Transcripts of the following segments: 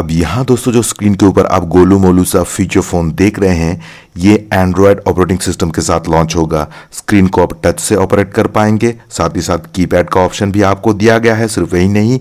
अब यहाँ दोस्तों जो स्क्रीन के ऊपर आप गोलू मोलू सा फीचर फ़ोन देख रहे हैं ये एंड्रॉयड ऑपरेटिंग सिस्टम के साथ लॉन्च होगा स्क्रीन को आप टच से ऑपरेट कर पाएंगे साथ ही साथ कीपैड का ऑप्शन भी आपको दिया गया है सिर्फ यही नहीं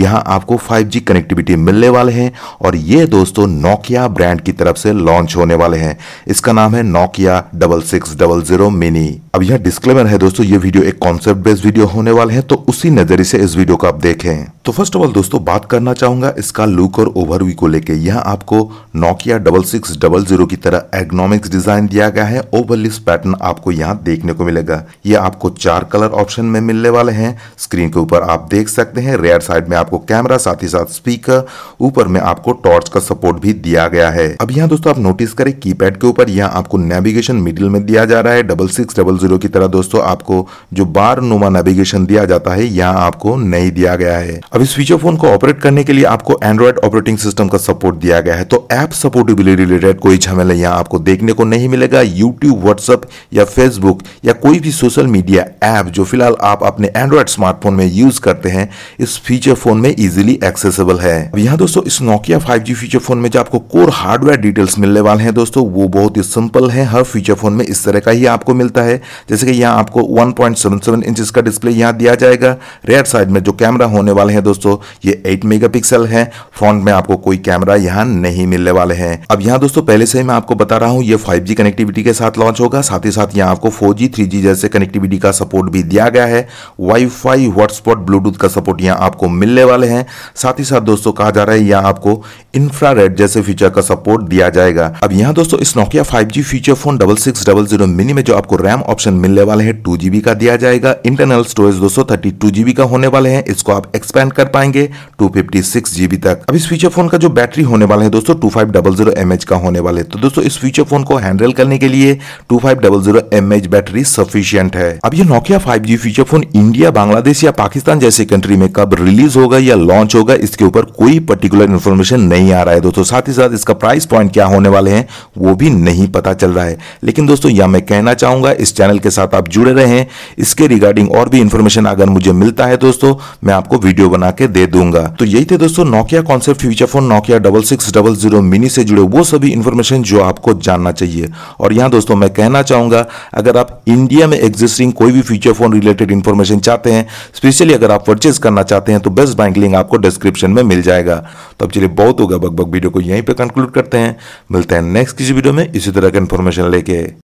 यहाँ आपको 5G कनेक्टिविटी मिलने वाले हैं और ये दोस्तों नोकिया ब्रांड की तरफ से लॉन्च होने वाले हैं इसका नाम है Nokia double six double zero mini अब यह डिस्क्लेमर है दोस्तों ये वीडियो एक कॉन्सेप्ट बेस्ड वीडियो होने वाले हैं तो उसी नजरिए से इस वीडियो को आप देखें तो फर्स्ट ऑफ ऑल दोस्तों बात करना चाहूंगा इसका लुक और ओवरव्यू को लेके यह आपको Nokia double six double zero की तरह एग्नोमिक्स डिजाइन दिया गया है ओवरलिस पैटर्न आपको यहाँ देखने को मिलेगा यह आपको चार कलर ऑप्शन में मिलने वाले हैं स्क्रीन के ऊपर आप देख सकते हैं रेयर साइड में आपको कैमरा साथ ही साथ स्पीकर ऊपर में आपको टॉर्च का सपोर्ट भी दिया गया है अब यहाँ दोस्तों आप नोटिस करें कीपैड के ऊपर यहाँ आपको नेविगेशन मिडिल में दिया जा रहा है डबल सिक्स डबल जीरो की तरह दोस्तों आपको जो बार नुमा नेविगेशन दिया जाता है यहाँ आपको नहीं दिया गया है अब इस फीचर फोन को ऑपरेट करने के लिए आपको एंड्रॉइड ऑपरेटिंग ऑपरेटिंग सिस्टम का सपोर्ट दिया गया है तो ऐप सपोर्टेबिलिटी रिलेटेड कोई झमेला यहाँ आपको देखने को नहीं मिलेगा यूट्यूब व्हाट्सअप या फेसबुक या कोई भी सोशल मीडिया ऐप जो फिलहाल आप अपने एंड्रॉयड स्मार्टफोन में यूज करते हैं इस फीचर फोन में इजिली एक्सेसिबल है यहाँ दोस्तों इस नोकिया फाइव फीचर फोन में जो आपको कोर हार्डवेयर डिटेल्स मिलने वाले हैं दोस्तों वो बहुत ही सिंपल है हर फीचर फोन में इस तरह का ही आपको मिलता है जैसे कि यहाँ आपको 1.77 इंच का डिस्प्ले यहाँ दिया जाएगा रेड साइड में जो कैमरा होने वाले हैं दोस्तों ये 8 मेगापिक्सल है फ्रंट में में आपको कोई कैमरा यहाँ नहीं मिलने वाले हैं अब यहाँ दोस्तों पहले से ही मैं आपको बता रहा हूँ ये फाइव कनेक्टिविटी के साथ लॉन्च होगा साथ ही साथ यहाँ आपको फोर जी जैसे कनेक्टिविटी का सपोर्ट भी दिया गया है वाईफाई हॉटस्पॉट ब्लूटूथ का सपोर्ट यहाँ आपको मिलने वाले हैं साथ ही साथ दोस्तों कहा जा रहा है यहाँ आपको इंफ्रा जैसे फीचर का सपोर्ट दिया जाएगा अब यहाँ दोस्तों इस Nokia five feature phone double six double zero mini में जो आपको रैम ऑप्शन मिलने वाले हैं टू जीबी का दिया जाएगा इंटरनल स्टोरेज दोस्तों थर्टी टू जीबी का होने वाले हैं इसको आप एक्सपेंड कर पाएंगे टू फिफ्टी सिक्स जीबी तक अब इस फीचर फीचर फोन का जो बैटरी होने वाला है दोस्तों two five double zero M H का होने वाला है तो दोस्तों इस फीचर फोन को हैंडल करने के लिए two five double zero M H battery sufficient है अब ये Nokia five G feature phone India Bangladesh या पाकिस्तान जैसे कंट्री में कब रिलीज होगा या लॉन्च होगा इसके ऊपर कोई पर्टिकुलर इन्फॉर्मेशन नहीं आ रहा है दोस्तों साथ ही साथ इसका प्राइस पॉइंट क्या होने वाले हैं वो भी नहीं पता चल रहा है लेकिन दोस्तों यह मैं कहना चाहूंगा इस चैनल के साथ आप जुड़े रहें इसके रिगार्डिंग और भी इन्फॉर्मेशन अगर मुझे मिलता है दोस्तों मैं आपको वीडियो बना के दे दूंगा तो यही थे दोस्तों Nokia concept future phone Nokia double six double zero mini से जुड़े वो सभी इन्फॉर्मेशन जो आपको जानना चाहिए और यहाँ दोस्तों मैं कहना चाहूँगा अगर आप इंडिया में एग्जिस्टिंग कोई भी फ्यूचर फोन रिलेटेड इन्फॉर्मेशन चाहते हैं स्पेशली अगर आप परचेज करना चाहते हैं तो बेस्ट बैंक लिंक आपको डिस्क्रिप्शन में मिल जाएगा तो अब चलिए बहुत होगा बकबक वीडियो को यहीं पर कंक्लूड करते हैं मिलते हैं नेक्स्ट किसी वीडियो में इसी तरह का इन्फॉर्मेशन लेके